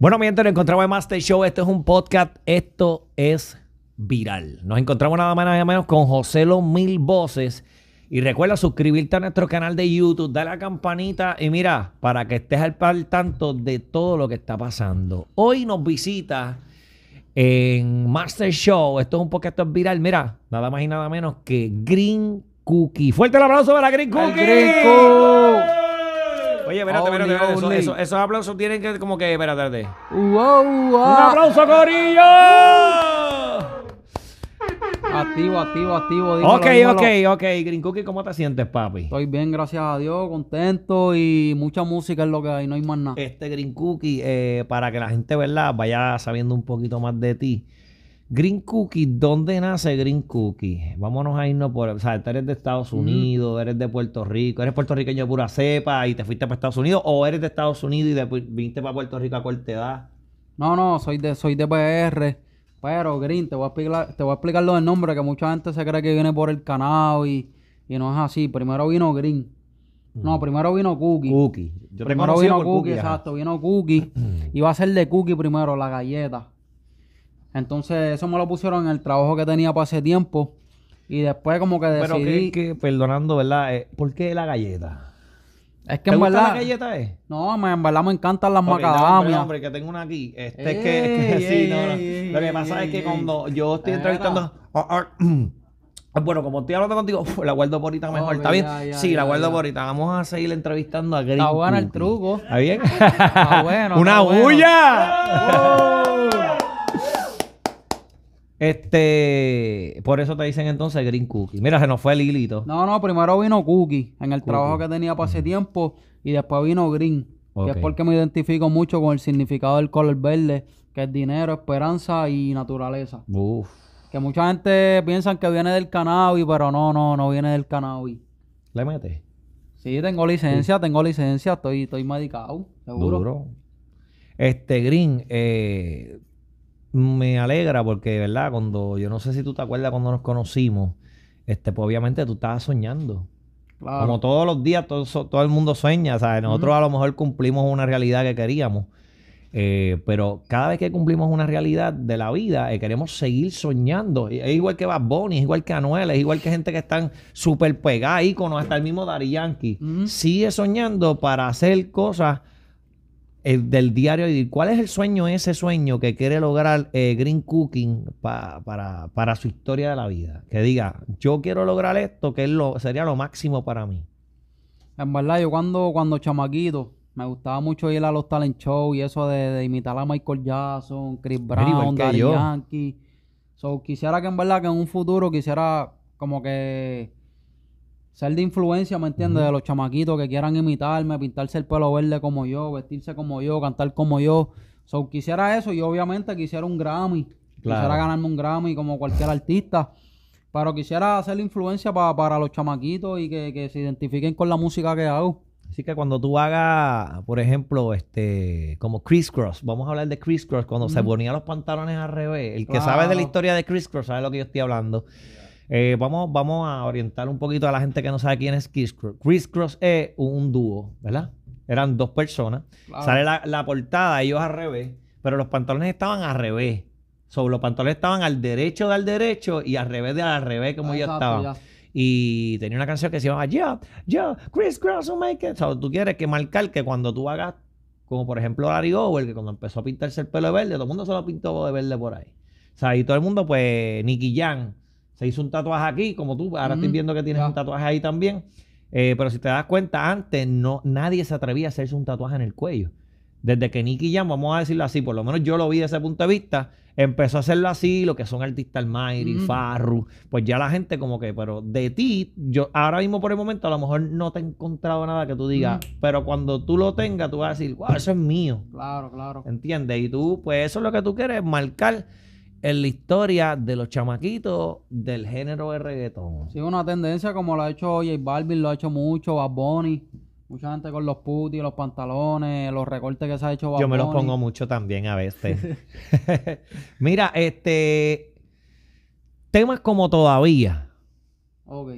Bueno, mientras nos encontramos en Master Show. Esto es un podcast. Esto es viral. Nos encontramos nada más y nada menos con José Los Mil Voces. Y recuerda suscribirte a nuestro canal de YouTube, dale a la campanita y mira, para que estés al tanto de todo lo que está pasando. Hoy nos visita en Master Show. Esto es un podcast viral. Mira, nada más y nada menos que Green Cookie. Fuerte el aplauso para Green Cookie. Green Cookie. Oye, espérate, espérate, Eso, esos aplausos tienen que como que... Espérate, espérate. Wow, ¡Un aplauso, Corillo! Uh. Activo, activo, activo. ok, ok, ok. Green Cookie, ¿cómo te sientes, papi? Estoy bien, gracias a Dios, contento y mucha música es lo que hay, no hay más nada. Este Green Cookie, eh, para que la gente, ¿verdad? Vaya sabiendo un poquito más de ti. Green Cookie, ¿dónde nace Green Cookie? Vámonos a irnos por. O sea, tú eres de Estados Unidos, eres de Puerto Rico, eres puertorriqueño de pura cepa y te fuiste para Estados Unidos, o eres de Estados Unidos y después viniste para Puerto Rico a te da? No, no, soy de, soy de PR. Pero Green, te voy a explicar, te voy a explicar lo del nombre, que mucha gente se cree que viene por el canal y, no es así. Primero vino Green. Mm. No, primero vino Cookie. Cookie. primero vino Cookie, cookie exacto. Vino Cookie. Iba a ser de Cookie primero, la galleta. Entonces, eso me lo pusieron en el trabajo que tenía para ese tiempo. Y después como que decidí... Pero perdonando, ¿verdad? Eh, ¿Por qué la galleta? Es que ¿Te en gusta la galleta es? Eh? No, me, en verdad me encantan las okay, No, hombre, que tengo una aquí. Este que... sí, no, Lo que pasa es que cuando yo estoy entrevistando... Ah, ah, bueno, como estoy hablando contigo, la guardo por ahorita mejor. ¿Está bien? sí, la guardo por ahorita. Vamos a seguir entrevistando a Green. Está bueno el truco. ¿Está bien? Está bueno. ¡Una bulla! Oh. Este, por eso te dicen entonces Green Cookie. Mira, se nos fue el hilito. No, no, primero vino Cookie en el trabajo que tenía para ese tiempo y después vino Green. es porque me identifico mucho con el significado del color verde, que es dinero, esperanza y naturaleza. Uf. Que mucha gente piensa que viene del cannabis, pero no, no, no viene del cannabis. ¿Le metes? Sí, tengo licencia, tengo licencia, estoy, estoy medicado, seguro. Este, Green, eh, me alegra porque, ¿verdad? Cuando, yo no sé si tú te acuerdas cuando nos conocimos, este, pues obviamente tú estabas soñando. Como todos los días, todo, el mundo sueña, ¿sabes? Nosotros a lo mejor cumplimos una realidad que queríamos, eh, pero cada vez que cumplimos una realidad de la vida, eh, queremos seguir soñando. Es igual que Bad Bunny, es igual que Anuel, es igual que gente que están súper pegada, íconos, hasta el mismo Dari Yankee. Sigue soñando para hacer cosas eh, del diario y ¿Cuál es el sueño, ese sueño que quiere lograr eh, Green Cooking para, para, su historia de la vida? Que diga, yo quiero lograr esto, que lo, sería lo máximo para mí. En verdad, yo cuando, cuando chamaquito, me gustaba mucho ir a los talent shows y eso de, imitar a Michael Jackson, Chris Brown, Daddy Yankee. So, quisiera que en verdad que en un futuro quisiera como que ser de influencia, ¿me entiendes? De los chamaquitos que quieran imitarme, pintarse el pelo verde como yo, vestirse como yo, cantar como yo. So, quisiera eso y obviamente quisiera un Grammy. Quisiera ganarme un Grammy como cualquier artista. Pero quisiera hacer influencia para los chamaquitos y que, se identifiquen con la música que hago. Así que cuando tú hagas, por ejemplo, este, como Criss Cross, vamos a hablar de Criss Cross, cuando se ponía los pantalones al revés. El que sabe de la historia de Criss Cross sabe lo que yo estoy hablando. Eh, vamos, vamos a orientar un poquito a la gente que no sabe quién es Chris Cross. Chris Cross es un dúo, ¿verdad? Eran dos personas. Sale la, portada, ellos al revés, pero los pantalones estaban al revés. Sobre los pantalones estaban al derecho del al derecho y al revés de al revés, como ellos estaban. Y tenía una canción que se llamaba Yeah, yeah, Chris Cross will make O sea, tú quieres que marcar que cuando tú hagas, como por ejemplo Larry Over, que cuando empezó a pintarse el pelo de verde, todo el mundo se lo pintó de verde por ahí. O sea, y todo el mundo, pues, Nicky Jan se hizo un tatuaje aquí, como tú, ahora estoy viendo que tienes un tatuaje ahí también. Eh, pero si te das cuenta, antes no, nadie se atrevía a hacerse un tatuaje en el cuello. Desde que Nicky Jam, vamos a decirlo así, por lo menos yo lo vi desde ese punto de vista, empezó a hacerlo así, lo que son artistas Mayri, Farru, pues ya la gente como que, pero de ti, yo ahora mismo por el momento a lo mejor no te he encontrado nada que tú digas, pero cuando tú lo tengas, tú vas a decir, wow, eso es mío. Claro, claro. ¿Entiendes? Y tú, pues eso es lo que tú quieres, marcar en la historia de los chamaquitos del género de reggaetón. Sí, una tendencia como lo ha hecho J Balvin, lo ha hecho mucho Bad Bunny. Mucha gente con los putis, los pantalones, los recortes que se ha hecho Bad Yo me los pongo mucho también a veces. Mira, este... Temas como todavía. Ok.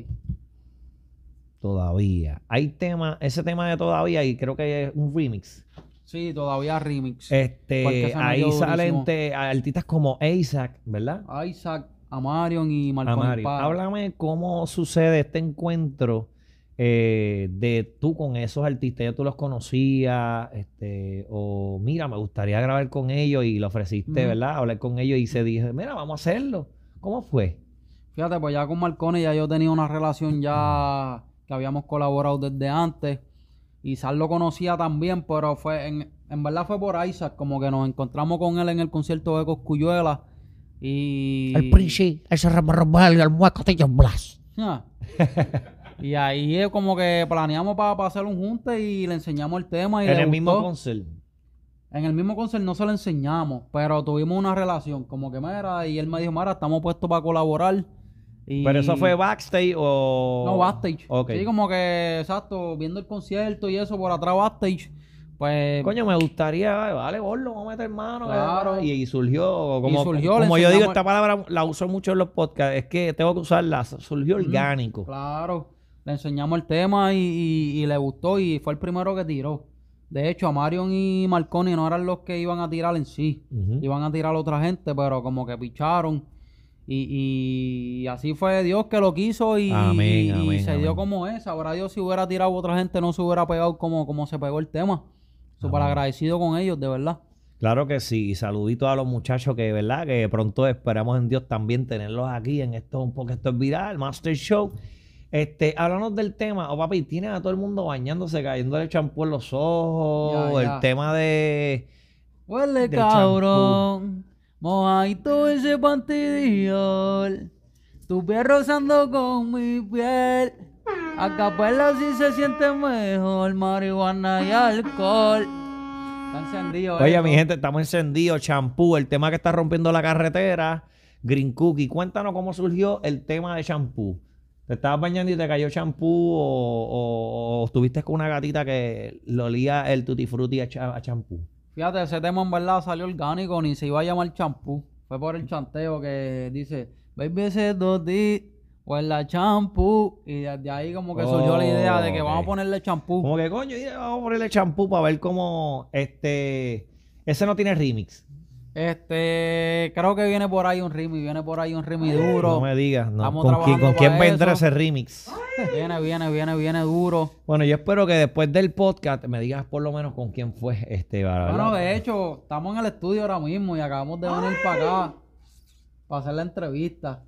Todavía. Hay tema, ese tema de todavía y creo que es un remix. Sí, todavía remix. Este, ahí salen artistas como Isaac, ¿verdad? Isaac, Amarion y Marco Háblame cómo sucede este encuentro eh, de tú con esos artistas. Ya tú los conocías, este, o mira, me gustaría grabar con ellos y lo ofreciste, ¿verdad? Hablar con ellos y se dije, mira, vamos a hacerlo. ¿Cómo fue? Fíjate, pues ya con Marcone ya yo tenía una relación ya que habíamos colaborado desde antes. Y Sal lo conocía también, pero fue en, en verdad fue por Isaac, como que nos encontramos con él en el concierto de Coscuyuela. Y... El príncipe, ese y el hueco de John Blas. y ahí es como que planeamos para hacer un junte y le enseñamos el tema. Y en el mismo concert. En el mismo concert no se lo enseñamos, pero tuvimos una relación, como que mera, y él me dijo, Mara, estamos puestos para colaborar. ¿Pero eso fue backstage o...? No, backstage. Sí, como que, exacto, viendo el concierto y eso por atrás backstage. Pues, Coño, me gustaría, vale, borlo, vamos a meter mano. Claro. y, surgió, como, como yo digo, esta palabra la uso mucho en los podcasts, es que tengo que usarla, surgió orgánico. Claro, le enseñamos el tema y, le gustó y fue el primero que tiró. De hecho, a Marion y Marconi no eran los que iban a tirar en sí, iban a tirar a otra gente, pero como que picharon y, así fue Dios que lo quiso y, se dio como es. Ahora Dios si hubiera tirado a otra gente no se hubiera pegado como, como se pegó el tema. Súper agradecido con ellos, de verdad. Claro que sí. Saludito a los muchachos que, ¿verdad? Que pronto esperamos en Dios también tenerlos aquí en esto, un esto es viral, Master Show. Este, háblanos del tema. O oh, papi, tienes a todo el mundo bañándose, cayéndole champú en los ojos. El tema de... Huele, cabrón. Mojadito ese pantidillo, tu piel rozando con mi piel. Acá pues si se siente mejor, marihuana y alcohol. Está Oye, mi gente, estamos encendidos. Champú, el tema que está rompiendo la carretera. Green Cookie, cuéntanos cómo surgió el tema de champú. ¿Te estabas bañando y te cayó champú o, o, estuviste con una gatita que lo olía el tutti frutti a champú? Fíjate, ese tema en verdad salió orgánico, ni se iba a llamar champú. Fue por el chanteo que dice, baby, ese dos D Pues la champú. Y desde ahí como que surgió la idea de que vamos a ponerle champú. Como que coño, vamos a ponerle champú para ver cómo este... Ese no tiene remix. Este, creo que viene por ahí un remix, viene por ahí un remix duro. No me digas, no. ¿Con, quién, ¿con quién vendrá ese remix? Viene, viene, viene, viene duro. Bueno, yo espero que después del podcast me digas por lo menos con quién fue este. Bueno, de hecho, estamos en el estudio ahora mismo y acabamos de venir para acá para hacer la entrevista.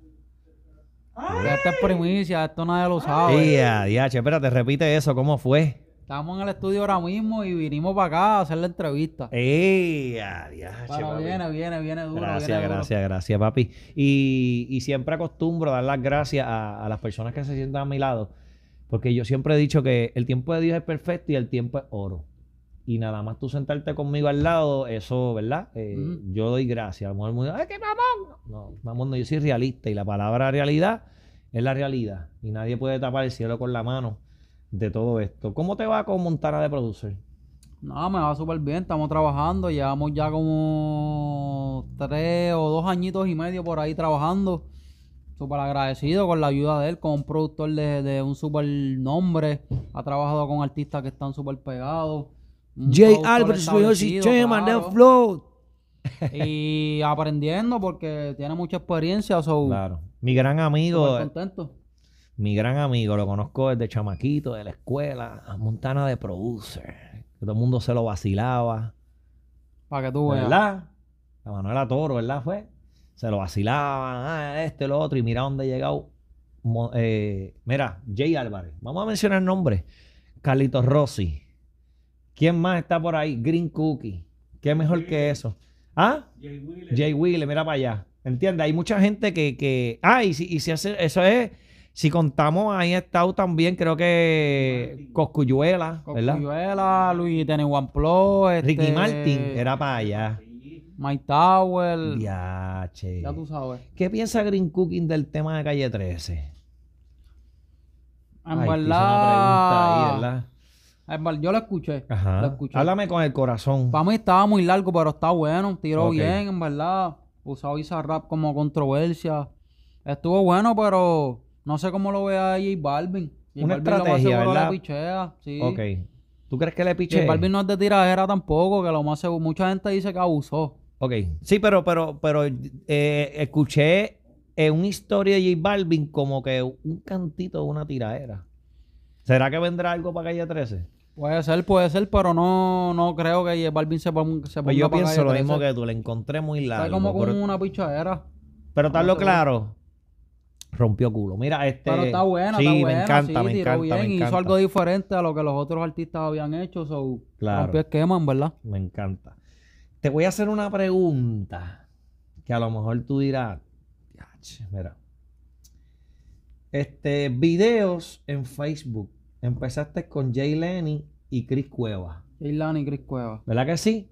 Esta es primicia, esto nadie lo sabe. espérate, repite eso, ¿cómo fue? Estamos en el estudio ahora mismo y vinimos para acá a hacer la entrevista. ¡Eh! Adiós, viene, viene, viene duro. Gracias, gracias, gracias, papi. Y, siempre acostumbro dar las gracias a, las personas que se sientan a mi lado, porque yo siempre he dicho que el tiempo de Dios es perfecto y el tiempo es oro y nada más tú sentarte conmigo al lado, eso, ¿verdad? Eh, yo doy gracias. A lo mejor ¡ay, qué mamón! No, mamón, no, yo soy realista y la palabra realidad es la realidad y nadie puede tapar el cielo con la mano de todo esto. ¿Cómo te va con Montana de Producer? No, me va súper bien, estamos trabajando, llevamos ya como tres o dos añitos y medio por ahí trabajando. Súper agradecido con la ayuda de él, con un productor de, un súper nombre. Ha trabajado con artistas que están súper pegados. Jay Albert, su J. Manuel Flow. y aprendiendo porque tiene mucha experiencia. claro. Mi gran amigo. Contento mi gran amigo, lo conozco desde chamaquito, de la escuela, Montana de producer. Todo el mundo se lo vacilaba. Para que tú veas. ¿Verdad? La Manuela Toro, ¿verdad? Fue. Se lo vacilaban, ah, este, lo otro, y mira dónde ha llegado. Eh, mira, Jay Álvarez. Vamos a mencionar nombre. Carlitos Rossi. ¿Quién más está por ahí? Green Cookie. ¿Qué mejor que eso? ¿Ah? Jay Wheeler. Jay mira para allá. ¿Entiendes? Hay mucha gente que. que... Ah, y si, eso es si contamos, ahí está estado también, creo que Coscuyuela, ¿verdad? Coscuyuela, Luis Teneguampló, este... Ricky Martin era para allá. Mike Tower. Ya, tú sabes. ¿Qué piensa Green Cooking del tema de calle 13? En verdad. yo lo escuché, Ajá. Háblame con el corazón. Para mí estaba muy largo, pero está bueno. Tiró bien, en verdad. Usaba esa Rap como controversia. Estuvo bueno, pero no sé cómo lo vea J Balvin. Una Balvin estrategia, lo pichea, sí. Ok. ¿Tú crees que le piche? J Balvin no es de tiradera tampoco, que lo más seguro. Mucha gente dice que abusó. Ok. Sí, pero, pero, pero eh, escuché en una historia de J Balvin como que un cantito de una tiradera. ¿Será que vendrá algo para calle 13? Puede ser, puede ser, pero no, no creo que J Balvin se ponga, se pues Yo pienso lo mismo que tú, le encontré muy largo. Está como con una pichadera. Pero tal lo claro, rompió culo. Mira, este. Pero está bueno, sí, está bueno. Me encanta, me encanta, hizo algo diferente a lo que los otros artistas habían hecho. claro. queman, ¿verdad? Me encanta. Te voy a hacer una pregunta que a lo mejor tú dirás. Mira. Este, videos en Facebook. Empezaste con Jay Lenny y Chris Cueva. Jay Lenny y Chris Cueva. ¿Verdad que sí?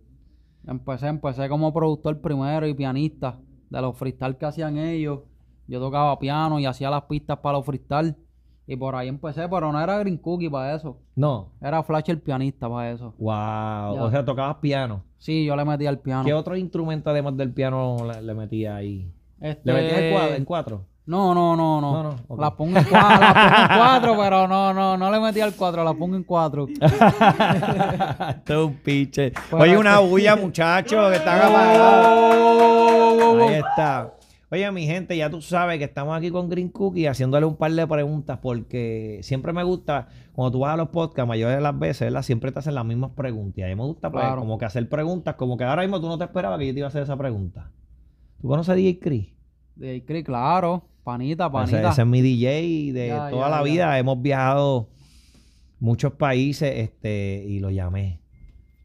Empecé, empecé como productor primero y pianista de los freestyle que hacían ellos. Yo tocaba piano y hacía las pistas para los freestyle. Y por ahí empecé, pero no era Green Cookie para eso. No. Era Flash el pianista para eso. Wow. O sea, tocabas piano. Sí, yo le metía al piano. ¿Qué otro instrumento además del piano le, metía ahí? ¿Le este metía en cuatro, No, no, no, no. no, pongo en cuatro, en cuatro, pero no, no, no le metía al cuatro, la pongo en cuatro. Esto es un piche pues Oye, una bulla, muchachos, que están apagados. Oh, oh, oh, ahí está. Oye, mi gente, ya tú sabes que estamos aquí con Green Cookie haciéndole un par de preguntas porque siempre me gusta, cuando tú vas a los podcasts, mayores de las veces, ¿verdad? siempre te hacen las mismas preguntas. Y a mí me gusta pues, como que hacer preguntas, como que ahora mismo tú no te esperabas que yo te iba a hacer esa pregunta. ¿Tú conoces a DJ Cree? DJ Cree, claro. Panita, panita. Ese, es mi DJ de toda la vida. Hemos viajado muchos países este, y lo llamé.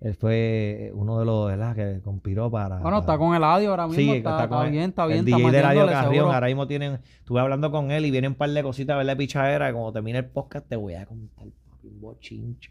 Él fue eh, uno de los ¿verdad? que conspiró para. Bueno, está con el audio ahora mismo. Sí, está, está bien, está bien. El está DJ de Radio Carrión, ahora mismo tienen. Estuve hablando con él y viene un par de cositas, a ver la Pichadera. Cuando termine el podcast, te voy a contar un bochinche.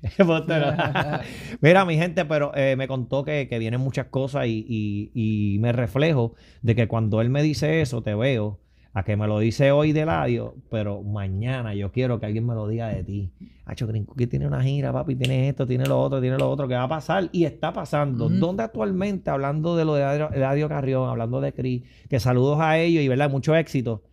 Mira, mi gente, pero eh, me contó que, que, vienen muchas cosas y, y, y me reflejo de que cuando él me dice eso, te veo a que me lo dice hoy de ladio, pero mañana yo quiero que alguien me lo diga de ti. Hacho Green que tiene una gira, papi, tiene esto, tiene lo otro, tiene lo otro, que va a pasar y está pasando. ¿Dónde actualmente, hablando de lo de radio Carrión, hablando de Chris, que saludos a ellos y, ¿verdad? Mucho éxito.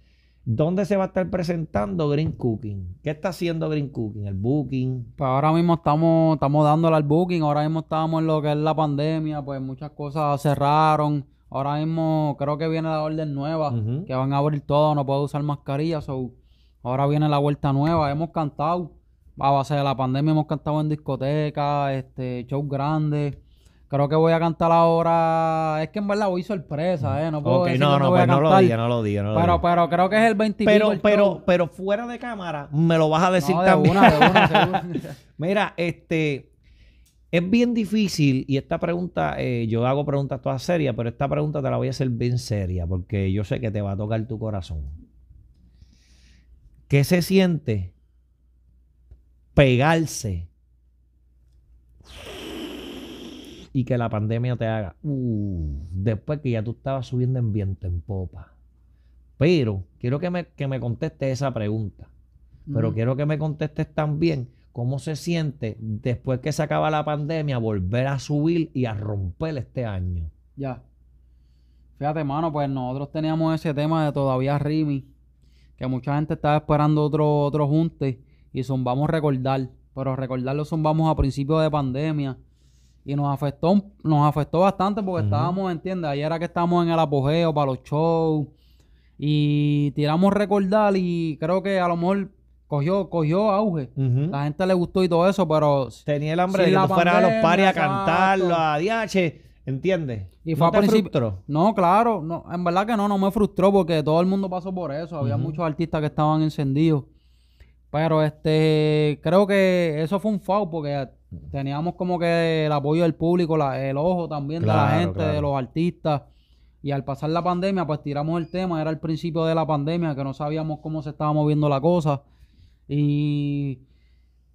¿Dónde se va a estar presentando Green Cooking? ¿Qué está haciendo Green Cooking? ¿El booking? Pues ahora mismo estamos, estamos dándole al booking, ahora mismo estamos en lo que es la pandemia, pues muchas cosas cerraron, Ahora mismo creo que viene la orden nueva, que van a abrir todo, no puedo usar mascarillas. So, ahora viene la vuelta nueva. Hemos cantado a base de la pandemia, hemos cantado en discotecas, este, shows grandes. Creo que voy a cantar ahora. Es que en verdad voy sorpresa, ¿eh? No puedo okay, no, no, pues no lo diga, no lo diga. pero, pero creo que es el 20 Pero, pero, pero fuera de cámara, me lo vas a decir no, también. Mira, este. Es bien difícil y esta pregunta, eh, yo hago preguntas todas serias, pero esta pregunta te la voy a hacer bien seria porque yo sé que te va a tocar tu corazón. ¿Qué se siente pegarse y que la pandemia te haga? Uh, después que ya tú estabas subiendo en viento en popa. Pero quiero que me, que contestes esa pregunta. Pero quiero que me contestes también ¿Cómo se siente después que se acaba la pandemia volver a subir y a romper este año? Ya. Fíjate, mano, pues nosotros teníamos ese tema de todavía Rimi, que mucha gente estaba esperando otro, otro junte y zumbamos recordar, pero recordar lo vamos a principios de pandemia y nos afectó, nos afectó bastante porque estábamos, ¿entiendes? Ayer era que estábamos en el apogeo para los shows y tiramos recordar y creo que a lo mejor cogió, cogió auge. La gente le gustó y todo eso, pero. Tenía el hambre de que a los pares a cantarlo, a DH, ¿entiendes? Y fue a principio. No, claro, no, en verdad que no, no me frustró porque todo el mundo pasó por eso. Había muchos artistas que estaban encendidos. Pero este, creo que eso fue un foul porque teníamos como que el apoyo del público, el ojo también de la gente, de los artistas. Y al pasar la pandemia, pues tiramos el tema, era el principio de la pandemia, que no sabíamos cómo se estaba moviendo la cosa. Y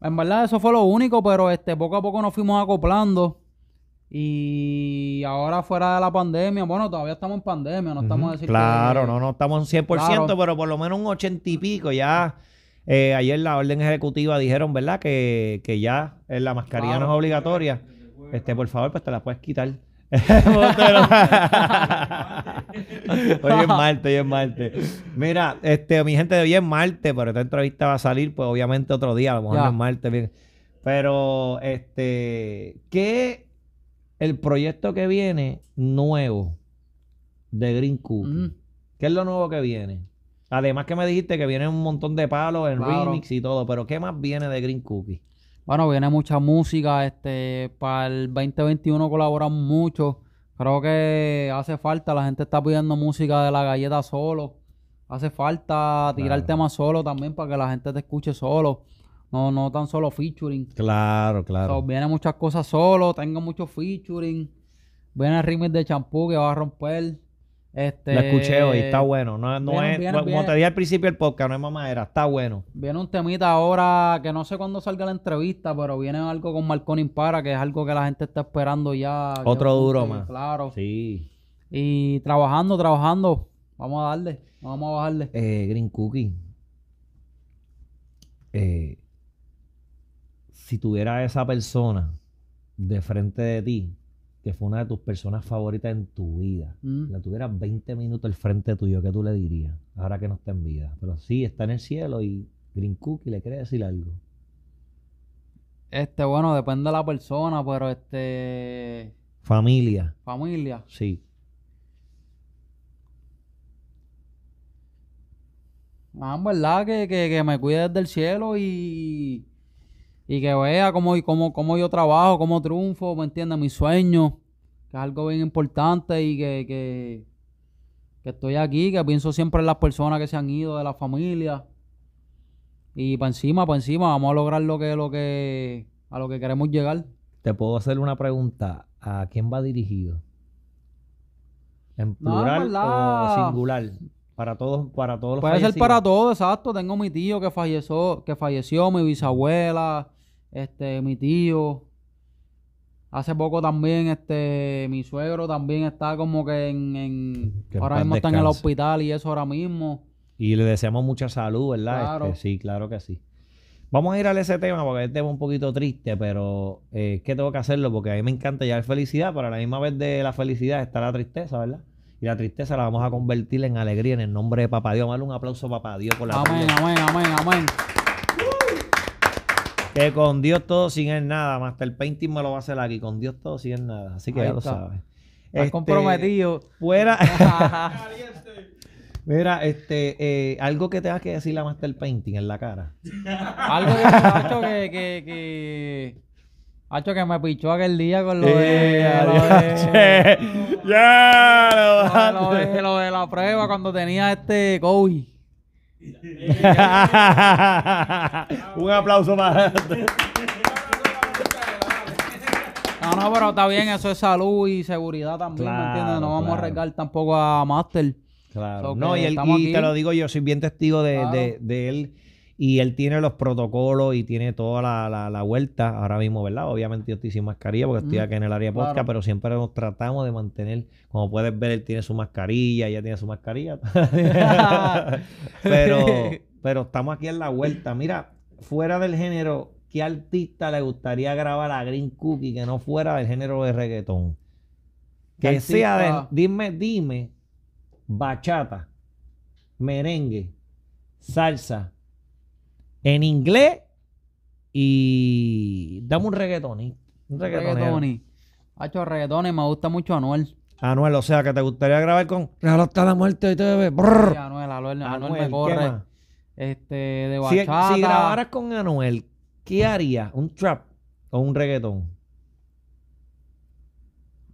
en verdad eso fue lo único, pero este, poco a poco nos fuimos acoplando. Y ahora fuera de la pandemia, bueno, todavía estamos en pandemia, no estamos Claro, no, no estamos en 100%, pero por lo menos un 80 y pico ya. Eh, ayer la orden ejecutiva dijeron, ¿verdad? Que, que ya eh, la mascarilla no es obligatoria. Este, por favor, pues te la puedes quitar. hoy es martes, hoy es martes. Mira, este, mi gente, hoy es martes, pero esta entrevista va a salir, pues obviamente otro día, a lo mejor es martes. Pero, este, ¿qué el proyecto que viene nuevo de Green Cookie? ¿Qué es lo nuevo que viene? Además que me dijiste que viene un montón de palos en remix y todo, pero ¿qué más viene de Green Cookie? Bueno, viene mucha música, este, para el 2021 colaboran mucho, Creo que hace falta, la gente está pidiendo música de la galleta solo. Hace falta tirar el temas solo también para que la gente te escuche solo. No, no tan solo featuring. Claro, claro. vienen muchas cosas solo, tengo mucho featuring. Viene el remix de champú que va a romper. Este, Lo escuché hoy, está bueno. como te dije al principio el podcast, no es mamadera, está bueno. Viene un temita ahora que no sé cuándo salga la entrevista, pero viene algo con Marconi Impara, que es algo que la gente está esperando ya. Otro duro más. Claro. Sí. Y trabajando, trabajando. Vamos a darle, vamos a bajarle. Eh, Green Cookie. Eh, si tuviera esa persona de frente de ti, que fue una de tus personas favoritas en tu vida, mm. la tuvieras 20 minutos al frente tuyo, ¿qué tú le dirías? Ahora que no está en vida. Pero sí, está en el cielo y Green Cookie le quiere decir algo. Este, bueno, depende de la persona, pero este. Familia. Familia. Sí. Ah, verdad que, que, que me cuides del cielo y y que vea cómo, cómo yo trabajo, cómo triunfo, ¿me entiendes? Mis sueño que es algo bien importante y que, que, estoy aquí, que pienso siempre en las personas que se han ido de la familia. Y para encima, para encima, vamos a lograr lo que, lo que, a lo que queremos llegar. Te puedo hacer una pregunta. ¿A quién va dirigido? ¿En plural o singular? Para todos, para todos los Puede ser para todos, exacto. Tengo mi tío que falleció, que falleció, mi bisabuela, este, mi tío. Hace poco también, este, mi suegro también está como que en, ahora mismo está en el hospital y eso ahora mismo. Y le deseamos mucha salud, ¿verdad? Este, sí, claro que sí. Vamos a ir a ese tema porque es un poquito triste, pero es eh, que tengo que hacerlo porque a mí me encanta llevar felicidad, pero a la misma vez de la felicidad está la tristeza, ¿verdad? Y la tristeza la vamos a convertir en alegría en el nombre de Papá Dios. Vamos un aplauso a Papá Dios por la Amén, amén, amén, amén. Que con Dios todo sin él nada. Master Painting me lo va a hacer aquí. Con Dios todo sin él nada. Así que ya lo sabes. Estás este, comprometido. Fuera. Mira, este, eh, algo que te vas que decir la Master Painting en la cara. algo que, que, que, que... me pichó aquel día con lo de. lo de, la prueba cuando tenía este COVID. Un aplauso más No, no, pero está bien, eso es salud y seguridad también, No vamos a arriesgar tampoco a Master. Claro. no, y, te lo digo, yo soy bien testigo de, de él y él tiene los protocolos y tiene toda la, vuelta. Ahora mismo, ¿verdad? Obviamente yo estoy sin mascarilla porque estoy aquí en el área podcast, pero siempre nos tratamos de mantener. Como puedes ver, él tiene su mascarilla, ella tiene su mascarilla. pero, pero estamos aquí en la vuelta. Mira, fuera del género, ¿qué artista le gustaría grabar a Green Cookie que no fuera del género de reggaetón? Que sea dime, dime, bachata, merengue, salsa, en inglés y dame un reggaetón. Un reggaetón. Hacho reggaetón y me gusta mucho Anuel. Anuel, o sea, que te gustaría grabar con Real hasta la muerte y te bebé. Anuel, Anuel, Anuel, me corre. Este, de bachata. Si, grabaras con Anuel, ¿qué harías? ¿Un trap o un reggaetón?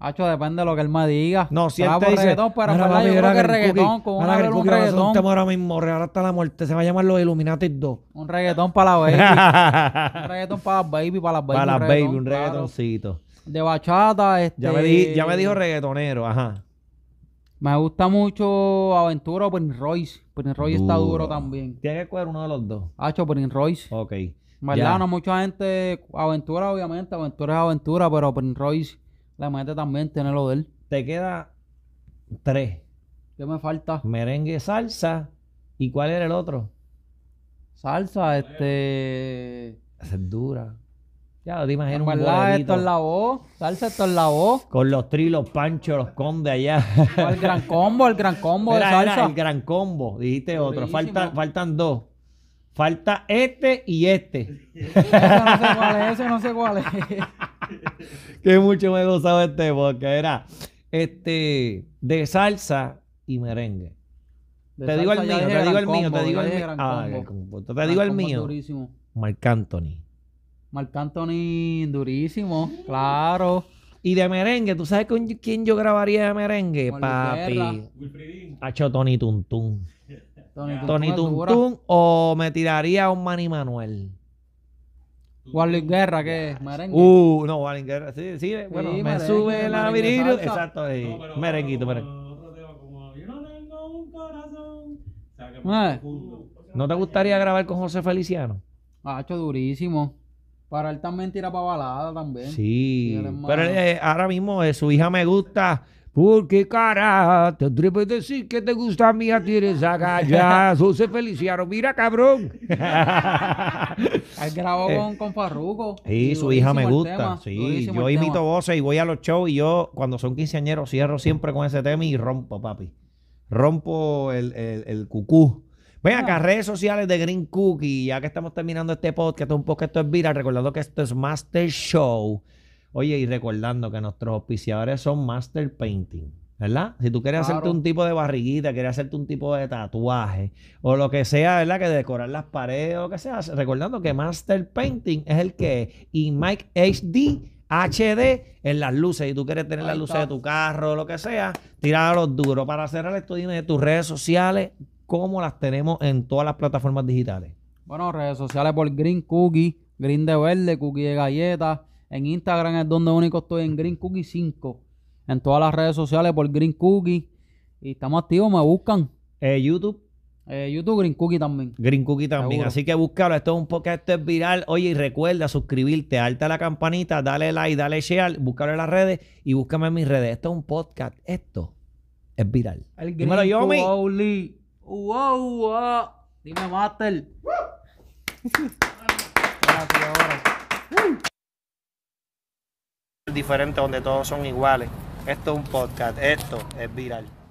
Hacho, depende de lo que él me diga. No, si él te dice... Reggaetón, pero mira, papi, yo creo que reggaetón, con una mira, un reggaetón. ahora mismo, real hasta la muerte. Se va a llamar los Illuminati 2. Un reggaetón para la baby. un reggaetón para las baby, para las baby. Para las baby, un reggaetoncito. De bachata, este... Ya me, dijo reggaetonero, ajá. Me gusta mucho Aventura o Prince Royce. Prince Royce está duro también. Tiene que coger uno de los dos. Hacho, Prince Royce. Ok. ¿Verdad? Ya. No mucha gente... Aventura, obviamente. Aventura es aventura, pero Prince Royce... La gente también tiene lo de él. Te queda tres. ¿Qué me falta? Merengue, salsa. ¿Y cuál era el otro? Salsa, este. es dura. Ya te imaginas un esto es la voz. Salsa, esto es la voz. Con los trilos, Pancho, los conde allá. el gran combo, el gran combo el gran combo, dijiste otro. Falta, faltan dos. Falta este y este. no sé cuál ese no sé cuál es que mucho me he este porque Era este, de salsa y merengue. te digo el mío, te digo el mío, te digo el mío. te digo el mío. Marc Anthony. Marc Anthony, durísimo, claro. Y de merengue, ¿tú sabes con quién yo grabaría de merengue? Papi. Hacho Tony Tuntún. Tony Tuntún, Tony Tuntún o me tiraría a un Manny Manuel. Warling Guerra, qué es merengue. Uh, no, Warling Guerra, sí, sí, bueno, me sube la viril. Exacto, ahí. No, merenguito, merengue. ¿No te gustaría grabar con José Feliciano? Ah, hecho durísimo. Para él también tira para balada también. Sí. pero eh, ahora mismo eh, su hija me gusta. Porque cara, te a decir que te gusta a mí, tienes agallas. José Feliciano, mira cabrón. Él grabó eh, con, con Farruko. Sí, su hija me gusta. sí, yo imito voces y voy a los shows y yo cuando son quinceañeros cierro siempre con ese tema y rompo, papi. Rompo el, el, el cucú. Ven acá, redes sociales de Green Cookie. Ya que estamos terminando este podcast, un poquito esto es viral, recordando que esto es Master Show. Oye, y recordando que nuestros auspiciadores son Master Painting. ¿Verdad? Si tú quieres hacerte un tipo de barriguita, quieres hacerte un tipo de tatuaje o lo que sea, ¿verdad? Que decorar las paredes o lo que sea. Recordando que Master Painting es el que es. Y Mike HD HD en las luces y tú quieres tener las luces de tu carro o lo que sea, tirar a los duros. Para hacer esto, estudio de tus redes sociales, como las tenemos en todas las plataformas digitales. Bueno, redes sociales por Green Cookie, Green de Verde, Cookie de Galletas, en Instagram es donde único estoy en Green Cookie 5. En todas las redes sociales por Green Cookie. Y estamos activos, me buscan. Eh, YouTube. Eh, YouTube Green Cookie también. Green Cookie también. Así que búscalo. Esto es un podcast, esto es viral. Oye, y recuerda suscribirte, alta la campanita, dale like, dale share, búscalo en las redes y búscame en mis redes. Esto es un podcast. Esto es viral. El Green Yomi. wow, wow. Dime, Master. Gracias, Diferente donde todos son iguales. Esto es un podcast, esto es viral.